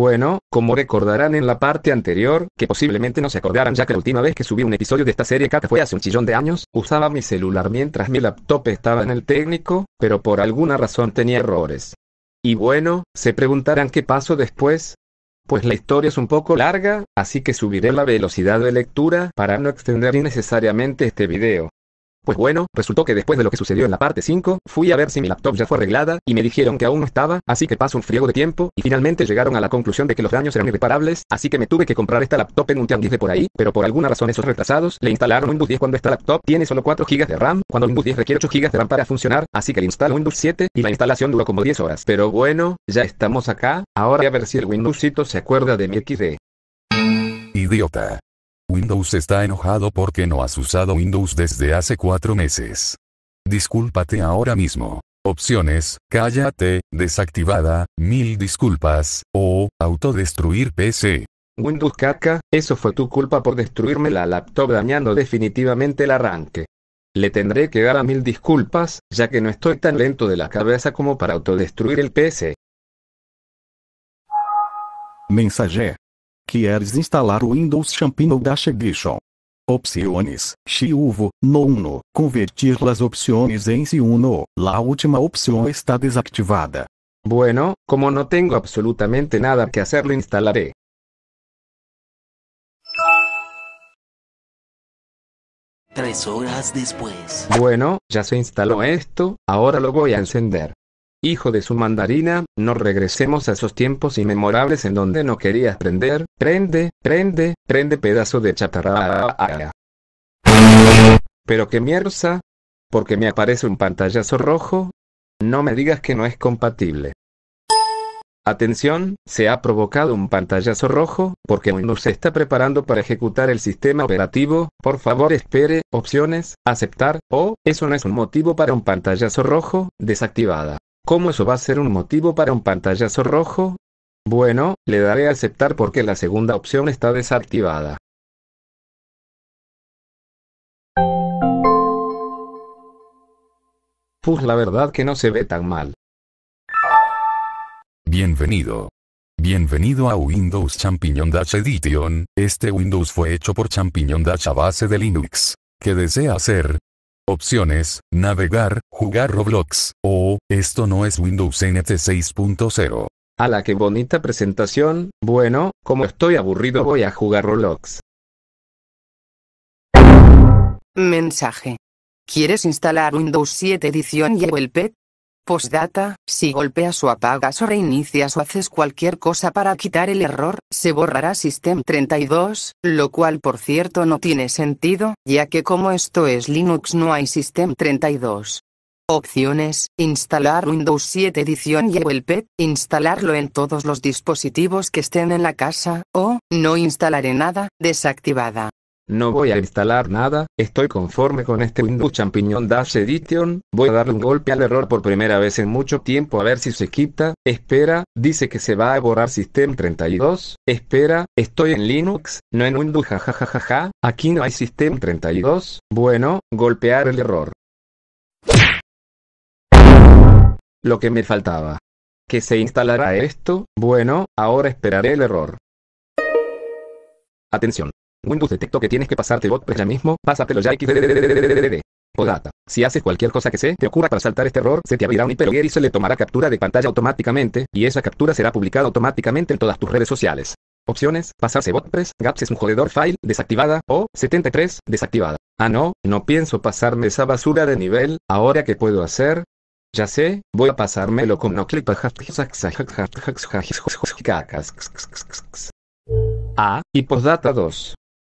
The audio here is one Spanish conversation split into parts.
Bueno, como recordarán en la parte anterior, que posiblemente no se acordaran ya que la última vez que subí un episodio de esta serie caca fue hace un chillón de años, usaba mi celular mientras mi laptop estaba en el técnico, pero por alguna razón tenía errores. Y bueno, se preguntarán qué pasó después, pues la historia es un poco larga, así que subiré la velocidad de lectura para no extender innecesariamente este video. Pues bueno, resultó que después de lo que sucedió en la parte 5, fui a ver si mi laptop ya fue arreglada, y me dijeron que aún no estaba, así que pasó un friego de tiempo, y finalmente llegaron a la conclusión de que los daños eran irreparables, así que me tuve que comprar esta laptop en un tianguis de por ahí, pero por alguna razón esos retrasados le instalaron Windows 10 cuando esta laptop tiene solo 4 GB de RAM, cuando Windows 10 requiere 8 GB de RAM para funcionar, así que le instalo Windows 7, y la instalación duró como 10 horas. Pero bueno, ya estamos acá, ahora a ver si el Windowsito se acuerda de mi XD. Idiota. Windows está enojado porque no has usado Windows desde hace cuatro meses. Discúlpate ahora mismo. Opciones, cállate, desactivada, mil disculpas, o, autodestruir PC. Windows caca, eso fue tu culpa por destruirme la laptop dañando definitivamente el arranque. Le tendré que dar a mil disculpas, ya que no estoy tan lento de la cabeza como para autodestruir el PC. Mensaje. Queres é instalar o Windows Champign ou Dash Edition? Opções, Chiuvo, Nono, convertir as opções em si uno, la última opção está desactivada. Bueno, como não tenho absolutamente nada que fazer, lo instalaré. Três horas depois. Bueno, já se instalou esto, Agora lo voy a encender. Hijo de su mandarina, no regresemos a esos tiempos inmemorables en donde no querías prender, prende, prende, prende pedazo de chatarra. Pero qué mierda, porque me aparece un pantallazo rojo. No me digas que no es compatible. Atención, se ha provocado un pantallazo rojo, porque Windows se está preparando para ejecutar el sistema operativo, por favor espere, opciones, aceptar, o, eso no es un motivo para un pantallazo rojo, desactivada. ¿Cómo eso va a ser un motivo para un pantallazo rojo? Bueno, le daré a aceptar porque la segunda opción está desactivada. Pues la verdad que no se ve tan mal. Bienvenido. Bienvenido a Windows Champiñón Dash Edition. Este Windows fue hecho por Champiñón Dash a base de Linux. ¿Qué desea hacer? Opciones, navegar, jugar Roblox, o, esto no es Windows NT 6.0. A la que bonita presentación, bueno, como estoy aburrido voy a jugar Roblox. Mensaje. ¿Quieres instalar Windows 7 edición y Pet? Postdata, si golpeas o apagas o reinicias o haces cualquier cosa para quitar el error, se borrará System 32, lo cual por cierto no tiene sentido, ya que como esto es Linux no hay System 32. Opciones, instalar Windows 7 edición y el PET, instalarlo en todos los dispositivos que estén en la casa, o, no instalaré nada, desactivada. No voy a instalar nada, estoy conforme con este Windows Champiñón Dash Edition, voy a darle un golpe al error por primera vez en mucho tiempo a ver si se quita, espera, dice que se va a borrar System 32, espera, estoy en Linux, no en Windows jajajaja, aquí no hay System 32, bueno, golpear el error. Lo que me faltaba. ¿Que se instalará esto? Bueno, ahora esperaré el error. Atención. Windows detectó que tienes que pasarte bot ya mismo, pásatelo ya xdddd. Podata. Si haces cualquier cosa que se te ocurra para saltar este error, se te abrirá un hiperguer y se le tomará captura de pantalla automáticamente, y esa captura será publicada automáticamente en todas tus redes sociales. Opciones, pasarse botpress, gaps es un jodedor file, desactivada, o 73, desactivada. Ah no, no pienso pasarme esa basura de nivel, ahora qué puedo hacer. Ya sé, voy a pasármelo con no clip Ah, y postdata 2.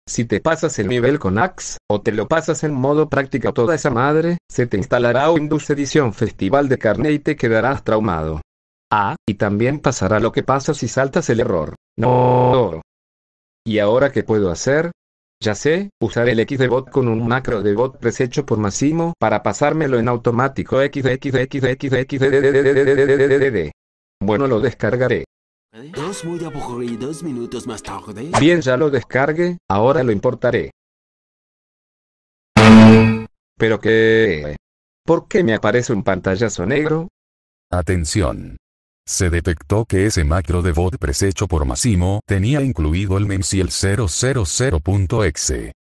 Si te pasas el nivel con Axe, o te lo pasas en modo práctica toda esa madre, se te instalará Windows Edición Festival de Carne y te quedarás traumado. Ah, y también pasará lo que pasa si saltas el error. No. ¿Y ahora qué puedo hacer? Ya sé, usar el XDebot con un macro de bot deshecho por Massimo para pasármelo en automático XDXDXDXDXDDDDDDDDD. Bueno, lo descargaré minutos más tarde. Bien, ya lo descargué, ahora lo importaré. ¿Pero qué? ¿Por qué me aparece un pantallazo negro? Atención. Se detectó que ese macro de bot preshecho por Massimo tenía incluido el mems y el 000.exe.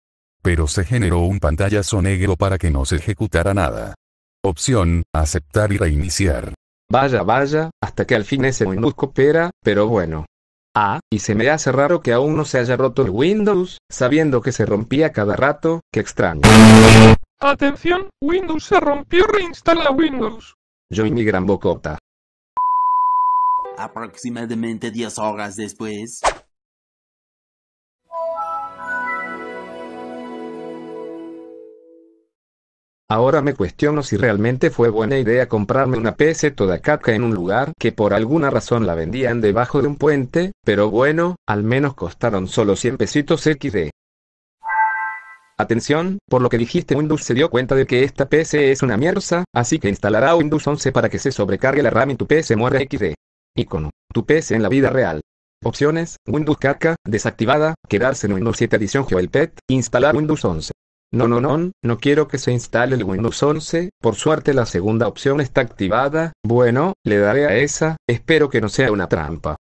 Pero se generó un pantallazo negro para que no se ejecutara nada. Opción, aceptar y reiniciar. Vaya, vaya, hasta que al fin ese Windows coopera, pero bueno. Ah, y se me hace raro que aún no se haya roto el Windows, sabiendo que se rompía cada rato, qué extraño. Atención, Windows se rompió, reinstala Windows. Yo y mi gran bocota. Aproximadamente 10 horas después. Ahora me cuestiono si realmente fue buena idea comprarme una PC toda caca en un lugar que por alguna razón la vendían debajo de un puente, pero bueno, al menos costaron solo 100 pesitos XD. Atención, por lo que dijiste Windows se dio cuenta de que esta PC es una mierda, así que instalará Windows 11 para que se sobrecargue la RAM y tu PC muera XD. Icono. Tu PC en la vida real. Opciones, Windows caca, desactivada, quedarse en Windows 7 edición Pet, instalar Windows 11. No, no, no, no quiero que se instale el Windows 11, por suerte la segunda opción está activada, bueno, le daré a esa, espero que no sea una trampa.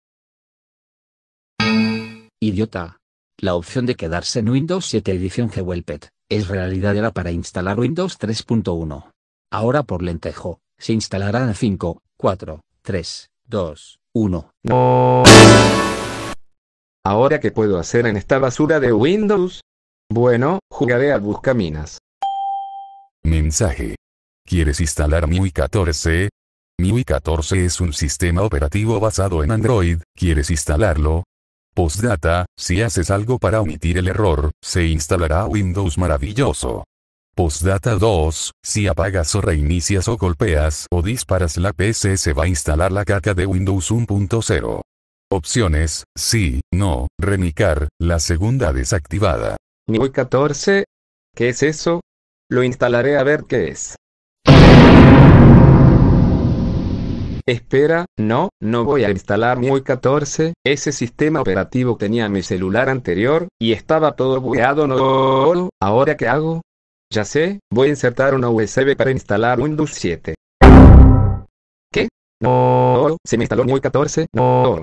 Idiota. La opción de quedarse en Windows 7 edición Gewelpet, es realidad era para instalar Windows 3.1. Ahora por lentejo, se instalarán 5, 4, 3, 2, 1. No. Ahora qué puedo hacer en esta basura de Windows, bueno, jugaré a buscaminas. Mensaje. ¿Quieres instalar MIUI 14? MIUI 14 es un sistema operativo basado en Android, ¿quieres instalarlo? Postdata, si haces algo para omitir el error, se instalará Windows maravilloso. Postdata 2, si apagas o reinicias o golpeas o disparas la PC se va a instalar la caca de Windows 1.0. Opciones, sí, no, renicar, la segunda desactivada. MIUI 14. ¿Qué es eso? Lo instalaré a ver qué es. Espera, no, no voy a instalar MIUI 14, ese sistema operativo tenía mi celular anterior, y estaba todo bugueado no... ¿Ahora qué hago? Ya sé, voy a insertar una USB para instalar Windows 7. ¿Qué? No, se me instaló MIUI 14, no.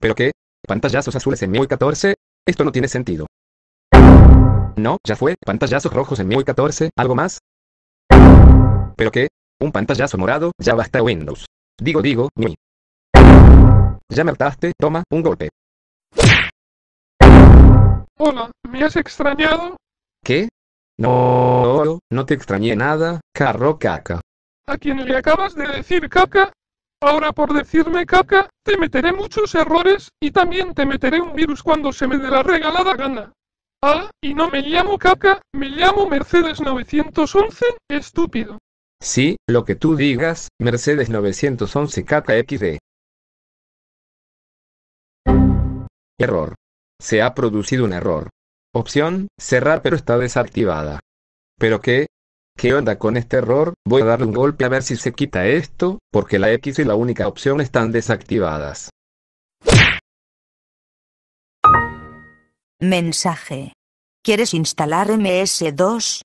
¿Pero qué? ¿Pantallazos azules en MIUI 14? Esto no tiene sentido. No, ya fue, pantallazos rojos en MIUI 14, ¿algo más? ¿Pero qué? Un pantallazo morado, ya basta Windows. Digo, digo, MIUI. Ya me hartaste, toma, un golpe. Hola, ¿me has extrañado? ¿Qué? No, no te extrañé nada, carro caca. ¿A quién le acabas de decir caca? Ahora por decirme caca, te meteré muchos errores, y también te meteré un virus cuando se me dé la regalada gana. Ah, y no me llamo caca, me llamo Mercedes 911, estúpido. Sí, lo que tú digas, Mercedes 911 caca XD. Error. Se ha producido un error. Opción, cerrar pero está desactivada. ¿Pero qué? ¿Qué onda con este error? Voy a darle un golpe a ver si se quita esto, porque la X y la única opción están desactivadas. Mensaje. ¿Quieres instalar MS2?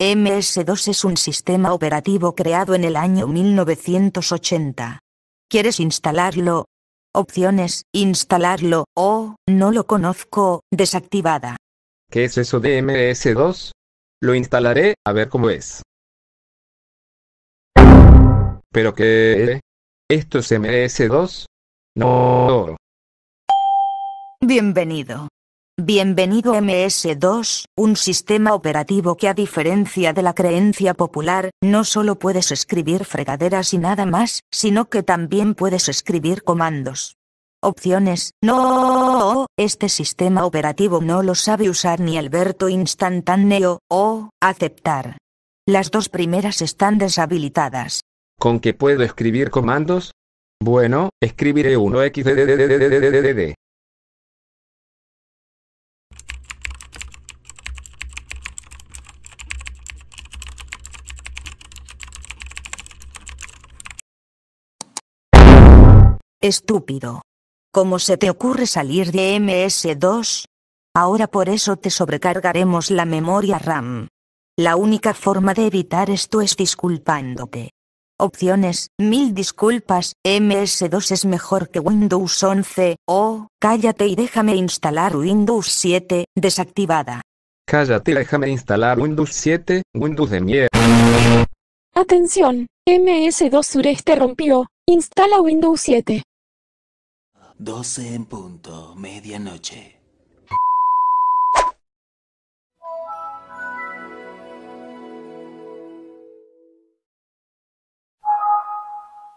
MS2 es un sistema operativo creado en el año 1980. ¿Quieres instalarlo? Opciones, instalarlo, o, no lo conozco, desactivada. ¿Qué es eso de MS2? Lo instalaré a ver cómo es. ¿Pero qué? Eh, ¿Esto es MS2? No. Bienvenido. Bienvenido MS2, un sistema operativo que a diferencia de la creencia popular, no solo puedes escribir fregaderas y nada más, sino que también puedes escribir comandos. Opciones. No, este sistema operativo no lo sabe usar ni Alberto instantáneo, o, aceptar. Las dos primeras están deshabilitadas. ¿Con qué puedo escribir comandos? Bueno, escribiré uno xddddd. Estúpido. ¿Cómo se te ocurre salir de MS2? Ahora por eso te sobrecargaremos la memoria RAM. La única forma de evitar esto es disculpándote. Opciones, mil disculpas, MS2 es mejor que Windows 11, o, cállate y déjame instalar Windows 7, desactivada. Cállate y déjame instalar Windows 7, Windows de mierda. Atención, MS2 Sureste rompió, instala Windows 7. 12 en punto, medianoche.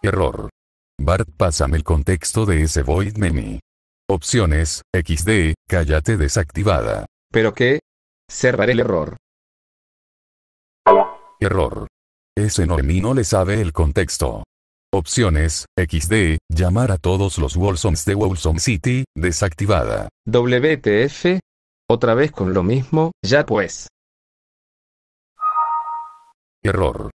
Error. Bart, pásame el contexto de ese void menu. Opciones, XD, cállate desactivada. ¿Pero qué? Cerrar el error. Error. Ese no le sabe el contexto. Opciones, XD, llamar a todos los Wolsons de Wolson City, desactivada. WTF. Otra vez con lo mismo, ya pues. Error.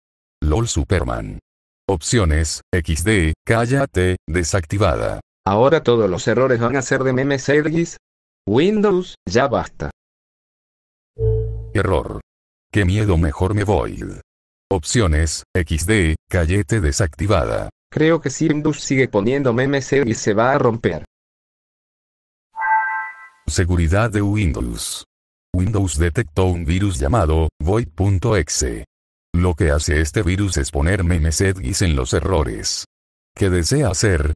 LOL Superman. Opciones, XD, cállate, desactivada. Ahora todos los errores van a ser de memes service. Windows, ya basta. Error. Qué miedo mejor me voy. Opciones, XD, callete desactivada. Creo que si Windows sigue poniendo memes y se va a romper. Seguridad de Windows. Windows detectó un virus llamado void.exe. Lo que hace este virus es poner memes en los errores. ¿Qué desea hacer?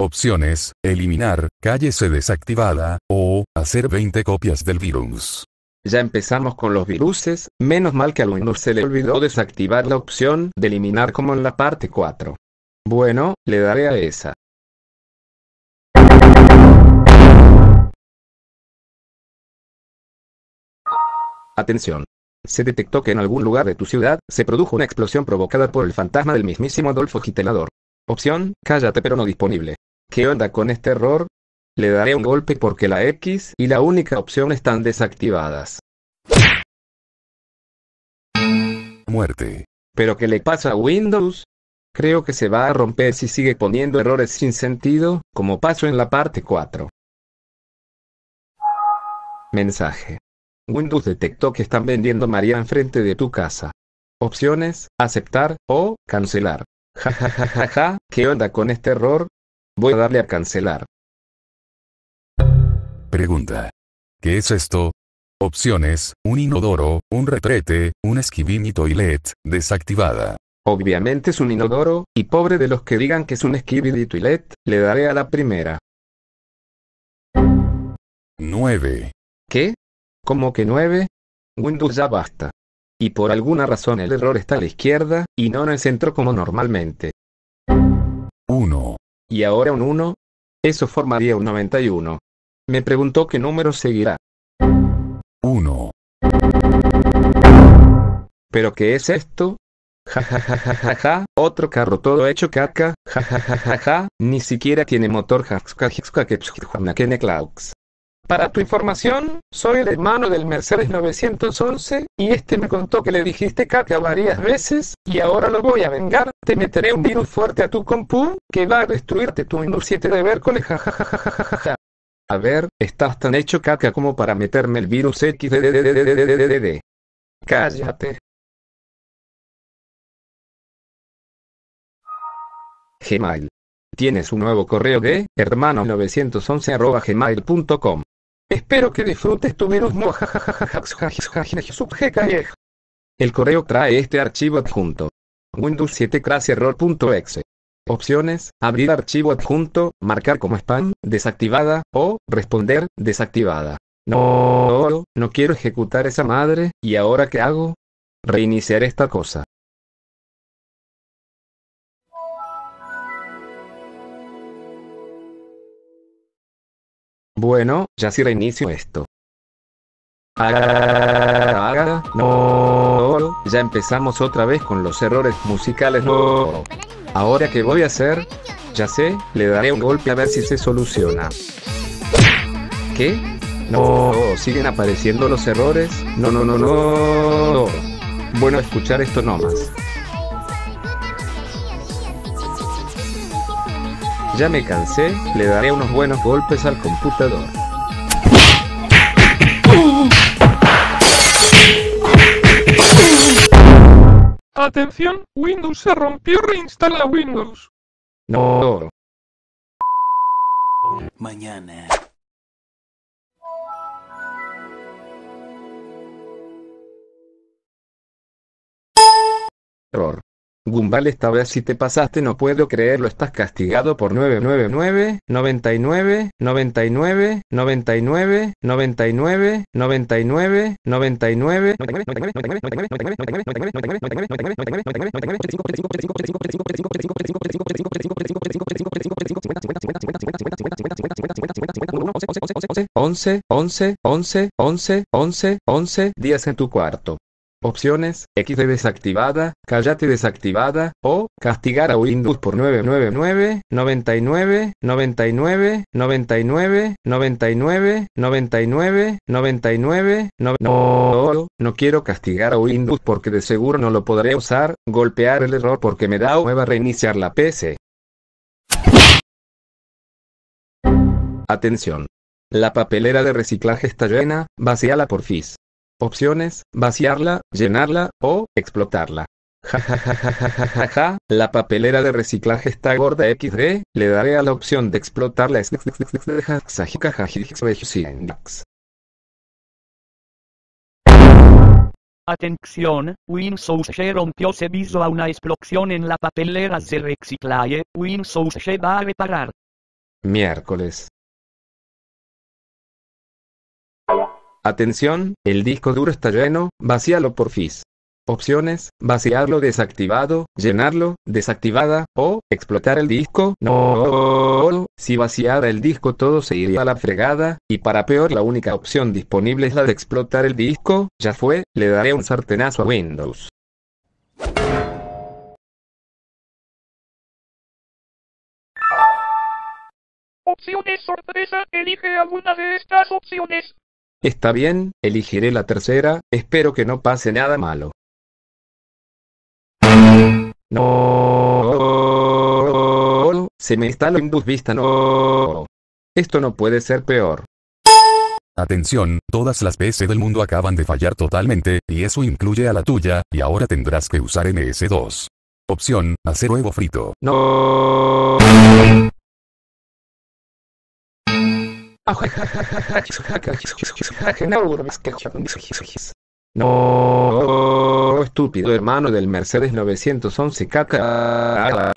Opciones, eliminar, cállese desactivada, o hacer 20 copias del virus. Ya empezamos con los viruses, menos mal que a Windows se le olvidó desactivar la opción de eliminar como en la parte 4. Bueno, le daré a esa. Atención. Se detectó que en algún lugar de tu ciudad se produjo una explosión provocada por el fantasma del mismísimo Adolfo Gitelador. Opción, cállate pero no disponible. ¿Qué onda con este error? le daré un golpe porque la X y la única opción están desactivadas. Muerte. ¿Pero qué le pasa a Windows? Creo que se va a romper si sigue poniendo errores sin sentido, como pasó en la parte 4. Mensaje. Windows detectó que están vendiendo María enfrente de tu casa. Opciones, aceptar o cancelar. Ja ja ja ja ja, ¿qué onda con este error? Voy a darle a cancelar. Pregunta. ¿Qué es esto? Opciones, un inodoro, un retrete, un esquivín y toilet, desactivada. Obviamente es un inodoro, y pobre de los que digan que es un esquivín y toilet, le daré a la primera. 9. ¿Qué? ¿Cómo que 9? Windows ya basta. Y por alguna razón el error está a la izquierda, y no en el centro como normalmente. 1. ¿Y ahora un 1? Eso formaría un 91. Me preguntó qué número seguirá. 1. ¿Pero qué es esto? Ja ja ja ja ja ja, otro carro todo hecho caca, ja ja ja ja ja, ni siquiera tiene motor Para tu información, soy el hermano del Mercedes 911 y este me contó que le dijiste caca varias veces y ahora lo voy a vengar, te meteré un virus fuerte a tu compu que va a destruirte tu Windows 7 de ja ja ja ja ja ja ja. A ver, estás tan hecho caca como para meterme el virus de. Cállate. Gmail. Tienes un nuevo correo de hermano911@gmail.com. Espero que disfrutes tu virus El correo trae este archivo adjunto. Windows 7 crasherror.exe. Opciones, abrir archivo adjunto, marcar como spam, desactivada, o responder, desactivada. No, no, quiero ejecutar esa madre, ¿y ahora qué hago? Reiniciar esta cosa. Bueno, ya si sí reinicio esto. no, ya empezamos otra vez con los errores musicales. No. Ahora que voy a hacer, ya sé, le daré un golpe a ver si se soluciona. ¿Qué? No, oh. siguen apareciendo los errores. No, no, no, no. Bueno, escuchar esto no más. Ya me cansé, le daré unos buenos golpes al computador. Atención, Windows se rompió, reinstala Windows. No. Mañana. Error. Gumball esta vez si te pasaste no puedo creerlo estás castigado por 999, 99, 99, 99, 99, 99, 99, 11, 11, 11, 11, 11, 11 días en tu cuarto. Opciones, XD desactivada, Callate desactivada, o castigar a Windows por 999, 99, 99, 99, 99, 99, 99, no, no, no quiero castigar a Windows porque de seguro no lo podré usar, golpear el error porque me da hueva reiniciar la PC. Atención. La papelera de reciclaje está llena, vacíala por FIS. Opciones, vaciarla, llenarla, o explotarla. Ja ja ja ja ja ja ja, la papelera de reciclaje está gorda XD, le daré a la opción de explotarla Atención, G rompió se viso a una explosión en la papelera de reciclaje, G va a reparar. Miércoles, Atención, el disco duro está lleno, vacíalo por FIS. Opciones, vaciarlo desactivado, llenarlo, desactivada, o, explotar el disco, no, si vaciara el disco todo se iría a la fregada, y para peor la única opción disponible es la de explotar el disco, ya fue, le daré un sartenazo a Windows. Opciones sorpresa, elige alguna de estas opciones. Está bien, elegiré la tercera, espero que no pase nada malo. No. Se me está la Indus Vista, no. Esto no puede ser peor. Atención, todas las PC del mundo acaban de fallar totalmente, y eso incluye a la tuya, y ahora tendrás que usar MS2. Opción, hacer huevo frito. No. No, estúpido hermano del Mercedes 911 caca.